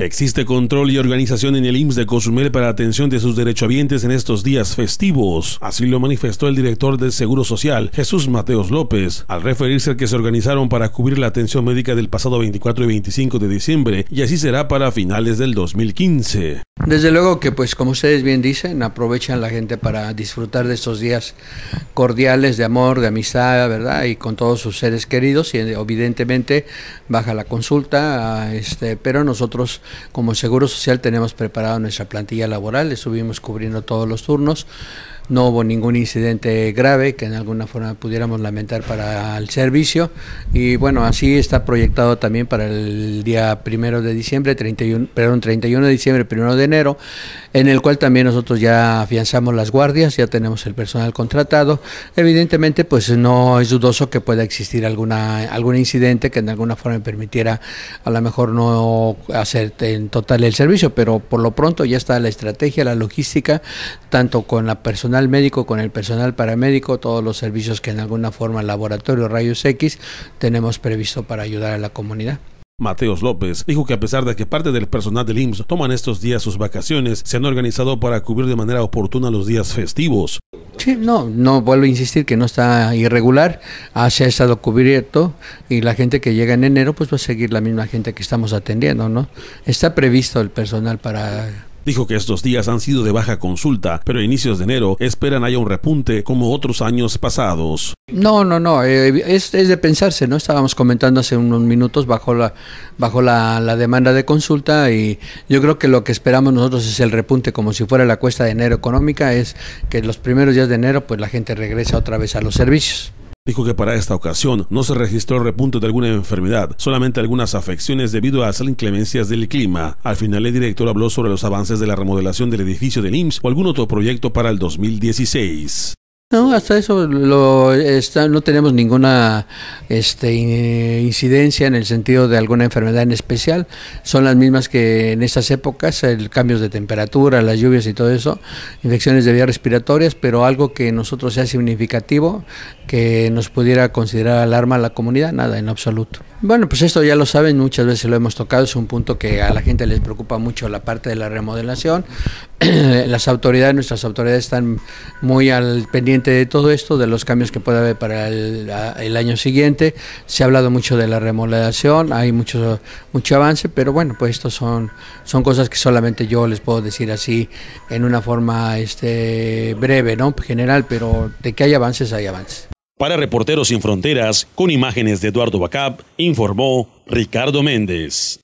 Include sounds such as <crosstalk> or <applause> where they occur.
que existe control y organización en el IMSS de Cozumel para atención de sus derechohabientes en estos días festivos. Así lo manifestó el director del Seguro Social, Jesús Mateos López, al referirse al que se organizaron para cubrir la atención médica del pasado 24 y 25 de diciembre, y así será para finales del 2015. Desde luego que, pues como ustedes bien dicen, aprovechan la gente para disfrutar de estos días cordiales de amor, de amistad, ¿verdad? Y con todos sus seres queridos, y evidentemente baja la consulta, ah, este, pero nosotros como Seguro Social tenemos preparado nuestra plantilla laboral, estuvimos cubriendo todos los turnos, no hubo ningún incidente grave que en alguna forma pudiéramos lamentar para el servicio y bueno, así está proyectado también para el día primero de diciembre, 31, perdón, 31 de diciembre, primero de enero, en el cual también nosotros ya afianzamos las guardias, ya tenemos el personal contratado, evidentemente pues no es dudoso que pueda existir alguna algún incidente que en alguna forma permitiera a lo mejor no hacer este, en total el servicio, pero por lo pronto ya está la estrategia, la logística, tanto con el personal médico, con el personal paramédico, todos los servicios que en alguna forma el laboratorio rayos X tenemos previsto para ayudar a la comunidad. Mateos López dijo que a pesar de que parte del personal del IMSS toman estos días sus vacaciones, se han organizado para cubrir de manera oportuna los días festivos no, no vuelvo a insistir que no está irregular, ah, ha, se estado cubierto y la gente que llega en enero pues va a seguir la misma gente que estamos atendiendo, ¿no? Está previsto el personal para Dijo que estos días han sido de baja consulta, pero a inicios de enero esperan haya un repunte como otros años pasados. No, no, no, eh, es, de pensarse, ¿no? Estábamos comentando hace unos minutos bajo la, bajo la, la, demanda de consulta y yo creo que lo que esperamos nosotros es el repunte, como si fuera la cuesta de enero económica, es que los primeros días de enero pues la gente regresa otra vez a los servicios. Dijo que para esta ocasión no se registró repunte de alguna enfermedad, solamente algunas afecciones debido a las inclemencias del clima. Al final el director habló sobre los avances de la remodelación del edificio del IMSS o algún otro proyecto para el 2016. No, hasta eso lo, no tenemos ninguna este, incidencia en el sentido de alguna enfermedad en especial. Son las mismas que en estas épocas, el cambios de temperatura, las lluvias y todo eso, infecciones de vías respiratorias, pero algo que nosotros sea significativo, que nos pudiera considerar alarma a la comunidad, nada, en absoluto. Bueno, pues esto ya lo saben, muchas veces lo hemos tocado, es un punto que a la gente les preocupa mucho la parte de la remodelación, <clears throat> las autoridades, nuestras autoridades están muy al pendiente de todo esto, de los cambios que puede haber para el, año siguiente. Se ha hablado mucho de la remodelación, hay mucho, mucho avance, pero bueno, pues estos son, son cosas que solamente yo les puedo decir así en una forma este, breve, ¿no? General, pero de que hay avances, hay avances. Para Reporteros Sin Fronteras, con imágenes de Eduardo Bacap, informó Ricardo Méndez.